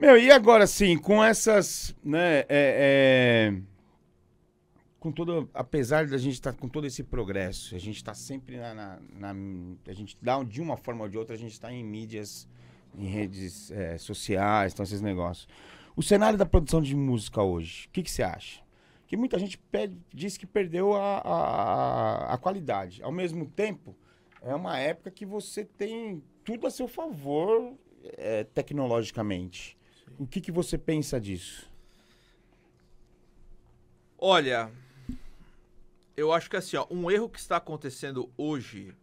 Meu, e agora sim, com essas, né, é, é, com todo, apesar da gente estar tá com todo esse progresso, a gente está sempre na, na, na, a gente dá de uma forma ou de outra, a gente está em mídias, em redes é, sociais, então esses negócios. O cenário da produção de música hoje, o que você acha? Que muita gente pede, diz que perdeu a, a, a qualidade. Ao mesmo tempo, é uma época que você tem tudo a seu favor é, tecnologicamente. Sim. O que, que você pensa disso? Olha, eu acho que assim, ó, um erro que está acontecendo hoje,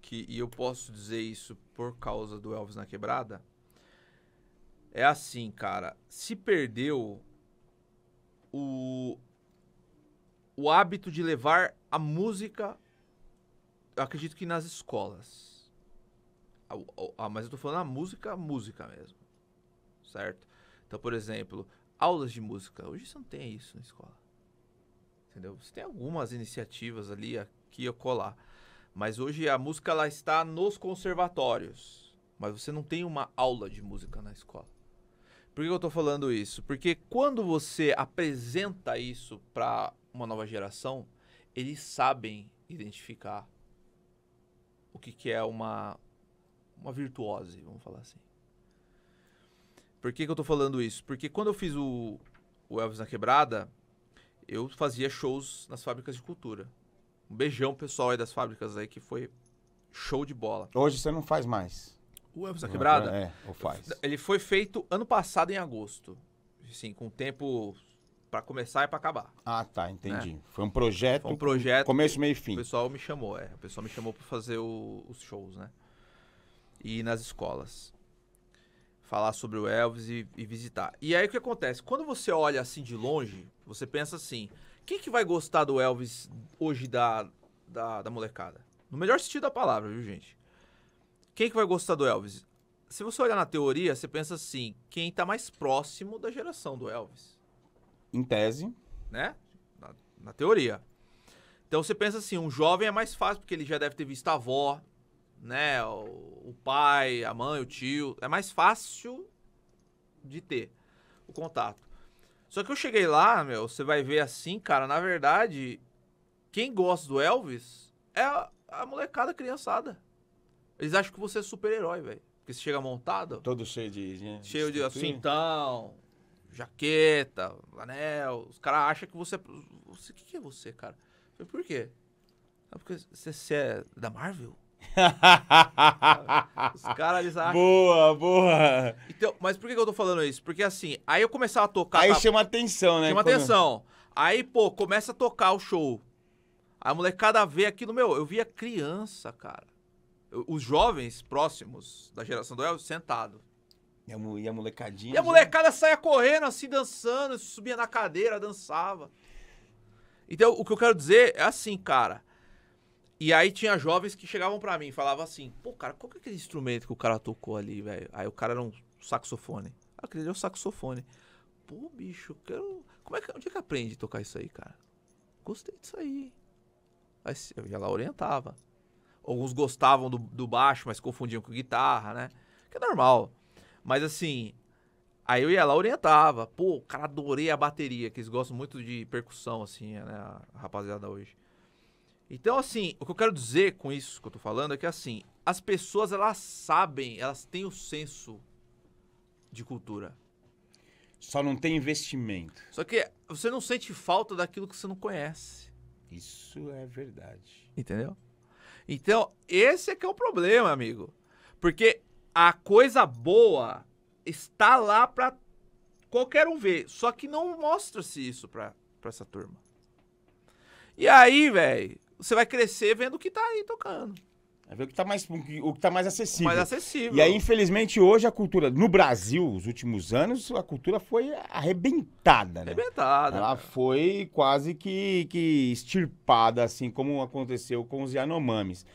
que, e eu posso dizer isso por causa do Elvis na quebrada, é assim, cara. Se perdeu o, o hábito de levar a música, eu acredito que nas escolas. A, a, a, mas eu tô falando a música, a música mesmo certo? Então, por exemplo, aulas de música. Hoje você não tem isso na escola. Entendeu? Você tem algumas iniciativas ali, aqui ou colar. Mas hoje a música ela está nos conservatórios. Mas você não tem uma aula de música na escola. Por que eu estou falando isso? Porque quando você apresenta isso para uma nova geração, eles sabem identificar o que, que é uma, uma virtuose, vamos falar assim. Por que, que eu tô falando isso? Porque quando eu fiz o, o Elvis na Quebrada, eu fazia shows nas fábricas de cultura. Um beijão pessoal aí das fábricas aí, que foi show de bola. Hoje você não faz mais. O Elvis na Quebrada? É, ou faz. Ele foi feito ano passado em agosto. sim, com tempo para começar e para acabar. Ah, tá, entendi. Né? Foi um projeto. Foi um projeto. Começo, meio e fim. O pessoal me chamou, é. O pessoal me chamou para fazer o, os shows, né? E nas escolas falar sobre o Elvis e, e, visitar. E aí o que acontece? Quando você olha assim de longe, você pensa assim: quem que vai gostar do Elvis hoje da, da, da molecada? No melhor sentido da palavra, viu, gente? Quem que vai gostar do Elvis? Se você olhar na teoria, você pensa assim: quem está mais próximo da geração do Elvis? Em tese. Né? na, na teoria. Então você pensa assim, um jovem é mais fácil, porque ele já deve ter visto a avó, né? O pai, a mãe, o tio. É mais fácil de ter o contato. Só que eu cheguei lá, meu, você vai ver assim, cara, na verdade, quem gosta do Elvis é a, a molecada criançada. Eles acham que você é super-herói, velho. Porque você chega montado. Todo cheio de. Né, cheio de assim, então, jaqueta, anel. Os caras acham que você. É o que, que é você, cara? Eu falei, por quê? Ah, porque você, você é da Marvel? Os caras, eles acham. Boa, boa. Então, mas por que eu tô falando isso? Porque assim, aí eu começava a tocar. Aí tá... chama atenção, né? Chama atenção. Aí, pô, começa a tocar o show. A molecada vê aquilo, meu, eu via criança, cara. os jovens próximos da geração do Elvis sentado. E a, e a molecadinha? E a molecada já... saia correndo, assim, dançando, subia na cadeira, dançava. Então, o que eu quero dizer é assim, cara. E aí tinha jovens que chegavam para mim e falavam assim, pô, cara, qual que é aquele instrumento que o cara tocou ali, velho? Aí o cara era um saxofone. Ah, aquele é um saxofone. Pô, bicho, quero... Como é que... Onde é que aprende a tocar isso aí, cara? Gostei disso aí. Aí eu ia lá orientava. Alguns gostavam do, do baixo, mas confundiam com guitarra, né? Que é normal. Mas assim, aí eu ia lá orientava. Pô, cara, adorei a bateria, que eles gostam muito de percussão, assim, né? A rapaziada hoje. Então, assim, o que eu quero dizer com isso que eu tô falando é que, assim, as pessoas, elas sabem, elas têm o senso de cultura. Só não tem investimento. Só que você não sente falta daquilo que você não conhece. Isso é verdade. Entendeu? Então, esse é que é o problema, amigo. Porque a coisa boa está lá para qualquer um ver. Só que não mostra-se isso pra, pra essa turma. E aí, velho, você vai crescer vendo o que tá aí tocando. É ver o que tá mais, o que tá mais acessível. Mais acessível. E aí, infelizmente, hoje a cultura. No Brasil, os últimos anos, a cultura foi arrebentada, né? Arrebentada. Ela cara. foi quase que, que extirpada, assim como aconteceu com os Yanomamis.